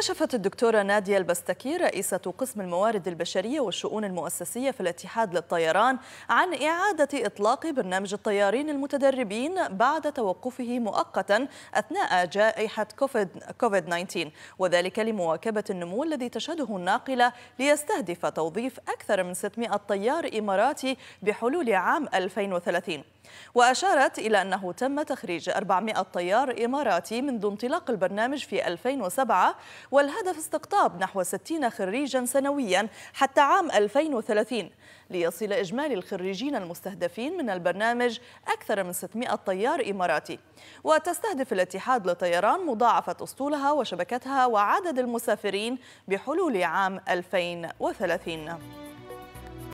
كشفت الدكتورة نادية البستكي رئيسة قسم الموارد البشرية والشؤون المؤسسية في الاتحاد للطيران عن إعادة إطلاق برنامج الطيارين المتدربين بعد توقفه مؤقتا أثناء جائحة كوفيد 19 وذلك لمواكبة النمو الذي تشهده الناقلة ليستهدف توظيف أكثر من 600 طيار إماراتي بحلول عام 2030 وأشارت إلى أنه تم تخريج 400 طيار إماراتي منذ انطلاق البرنامج في 2007 والهدف استقطاب نحو 60 خريجا سنويا حتى عام 2030 ليصل إجمالي الخريجين المستهدفين من البرنامج أكثر من 600 طيار إماراتي وتستهدف الاتحاد للطيران مضاعفة أسطولها وشبكتها وعدد المسافرين بحلول عام 2030